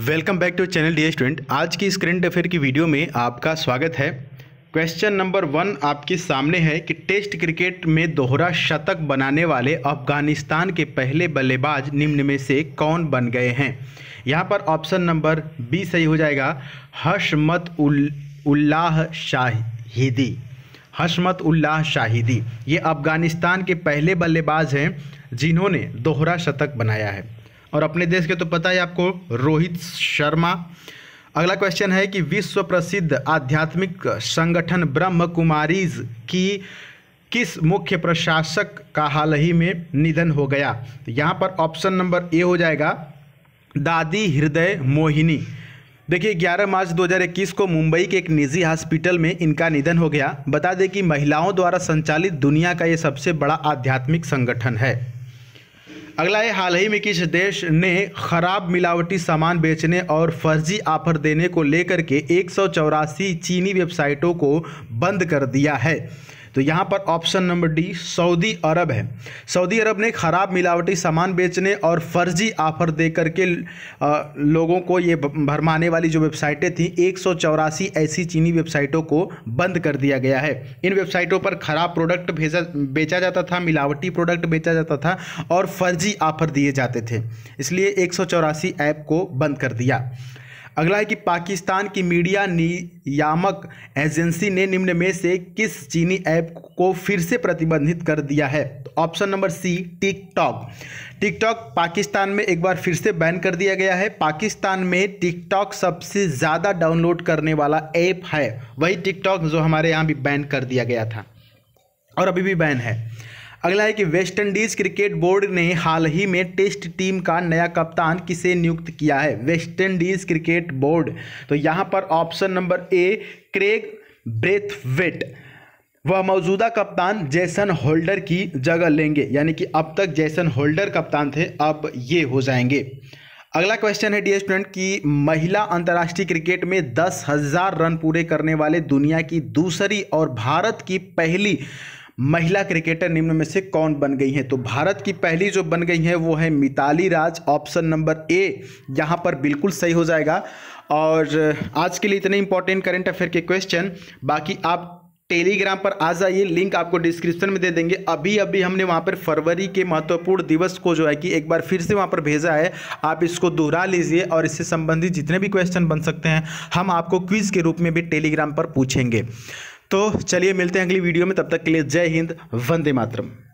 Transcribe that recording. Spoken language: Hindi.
welcome back to channel the student आज की स्क्रीन अफेयर की वीडियो में आपका स्वागत है क्वेश्चन नंबर वन आपके सामने है कि टेस्ट क्रिकेट में दोहरा शतक बनाने वाले अफगानिस्तान के पहले बल्लेबाज निम्न में से कौन बन गए हैं यहाँ पर ऑप्शन नंबर बी सही हो जाएगा हशमत उल्लाह शाहिदी हशमत उल्लाह शाहिदी ये अफ़गानिस्तान के पहले बल्लेबाज हैं जिन्होंने दोहरा शतक बनाया है और अपने देश के तो पता है आपको रोहित शर्मा अगला क्वेश्चन है कि विश्व प्रसिद्ध आध्यात्मिक संगठन ब्रह्म कुमारीज की किस मुख्य प्रशासक का हाल ही में निधन हो गया तो यहाँ पर ऑप्शन नंबर ए हो जाएगा दादी हृदय मोहिनी देखिए 11 मार्च 2021 को मुंबई के एक निजी हॉस्पिटल में इनका निधन हो गया बता दें कि महिलाओं द्वारा संचालित दुनिया का ये सबसे बड़ा आध्यात्मिक संगठन है अगला है हाल ही में किस देश ने खराब मिलावटी सामान बेचने और फर्जी ऑफर देने को लेकर के एक चीनी वेबसाइटों को बंद कर दिया है तो यहाँ पर option number D Saudi Arabia है सऊदी अरब ने खराब मिलावटी सामान बेचने और फर्जी ऑफर दे करके लोगों को ये भरमाने वाली जो वेबसाइटें थी एक ऐसी चीनी वेबसाइटों को बंद कर दिया गया है इन वेबसाइटों पर खराब प्रोडक्ट भेजा बेचा जाता था मिलावटी प्रोडक्ट बेचा जाता था और फर्जी ऑफर दिए जाते थे इसलिए एक ऐप को बंद कर दिया अगला है कि पाकिस्तान की मीडिया नियामक एजेंसी ने निम्न में से किस चीनी ऐप को फिर से प्रतिबंधित कर दिया है तो option number C TikTok TikTok Pakistan में एक बार फिर से बैन कर दिया गया है पाकिस्तान में टिकटॉक सबसे ज़्यादा डाउनलोड करने वाला ऐप है वही टिकटॉक जो हमारे यहाँ भी बैन कर दिया गया था और अभी भी बैन है अगला है कि वेस्ट इंडीज क्रिकेट बोर्ड ने हाल ही में टेस्ट टीम का नया कप्तान किसे नियुक्त किया है वेस्ट इंडीज क्रिकेट बोर्ड तो यहाँ पर option number A Craig Brathwaite वह मौजूदा कप्तान जैसन होल्डर की जगह लेंगे यानी कि अब तक जैसन होल्डर कप्तान थे अब ये हो जाएंगे अगला क्वेश्चन है डी स्टूडेंट कि महिला अंतर्राष्ट्रीय क्रिकेट में दस हजार रन पूरे करने वाले दुनिया की दूसरी और भारत की पहली महिला क्रिकेटर निम्न में से कौन बन गई हैं तो भारत की पहली जो बन गई हैं वो है Mithali Raj option number A यहाँ पर बिल्कुल सही हो जाएगा और आज के लिए इतने इंपॉर्टेंट करेंट अफेयर के क्वेश्चन बाकी आप टेलीग्राम पर आ जाइए लिंक आपको डिस्क्रिप्शन में दे देंगे अभी अभी हमने वहाँ पर फरवरी के महत्वपूर्ण दिवस को जो है कि एक बार फिर से वहाँ पर भेजा है आप इसको दोहरा लीजिए और इससे संबंधित जितने भी क्वेश्चन बन सकते हैं हम आपको क्विज के रूप में भी टेलीग्राम पर पूछेंगे तो चलिए मिलते हैं अगली वीडियो में तब तक के लिए जय हिंद वंदे मातरम